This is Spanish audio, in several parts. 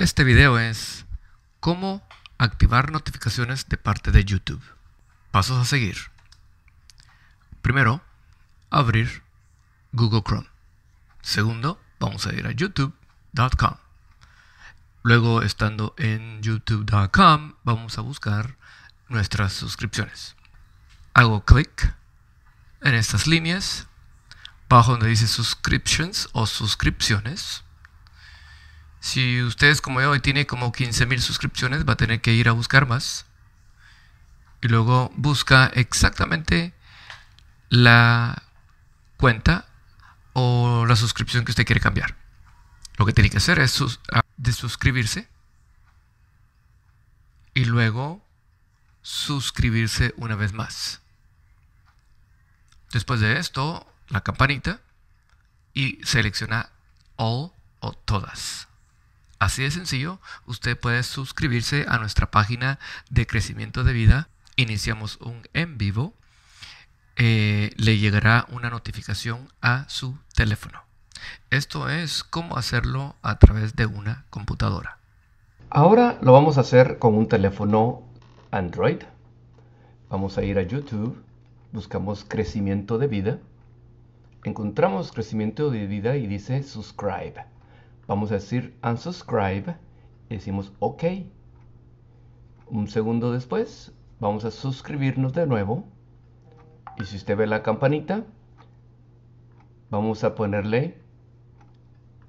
Este video es cómo activar notificaciones de parte de YouTube. Pasos a seguir. Primero, abrir Google Chrome. Segundo, vamos a ir a youtube.com. Luego, estando en youtube.com, vamos a buscar nuestras suscripciones. Hago clic en estas líneas, bajo donde dice subscriptions o suscripciones si ustedes como yo hoy tiene como 15.000 suscripciones, va a tener que ir a buscar más. Y luego busca exactamente la cuenta o la suscripción que usted quiere cambiar. Lo que tiene que hacer es desuscribirse de y luego suscribirse una vez más. Después de esto, la campanita y selecciona all o todas. Así de sencillo, usted puede suscribirse a nuestra página de crecimiento de vida. Iniciamos un en vivo. Eh, le llegará una notificación a su teléfono. Esto es cómo hacerlo a través de una computadora. Ahora lo vamos a hacer con un teléfono Android. Vamos a ir a YouTube, buscamos crecimiento de vida, encontramos crecimiento de vida y dice subscribe. Vamos a decir unsubscribe y decimos OK. Un segundo después vamos a suscribirnos de nuevo. Y si usted ve la campanita, vamos a ponerle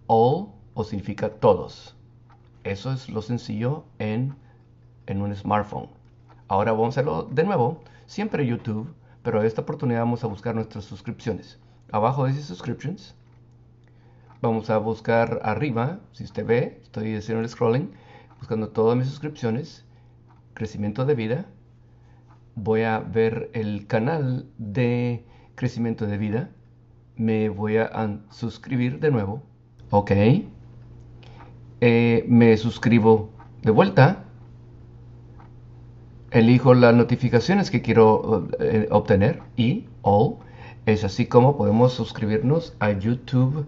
all o significa todos. Eso es lo sencillo en, en un smartphone. Ahora vamos a hacerlo de nuevo, siempre YouTube, pero esta oportunidad vamos a buscar nuestras suscripciones. Abajo dice subscriptions vamos a buscar arriba, si usted ve, estoy haciendo el scrolling, buscando todas mis suscripciones, crecimiento de vida, voy a ver el canal de crecimiento de vida, me voy a suscribir de nuevo, ok, eh, me suscribo de vuelta, elijo las notificaciones que quiero eh, eh, obtener y all, es así como podemos suscribirnos a YouTube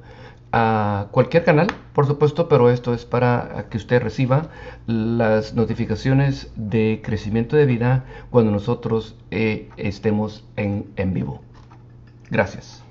a cualquier canal, por supuesto, pero esto es para que usted reciba las notificaciones de crecimiento de vida cuando nosotros eh, estemos en, en vivo. Gracias.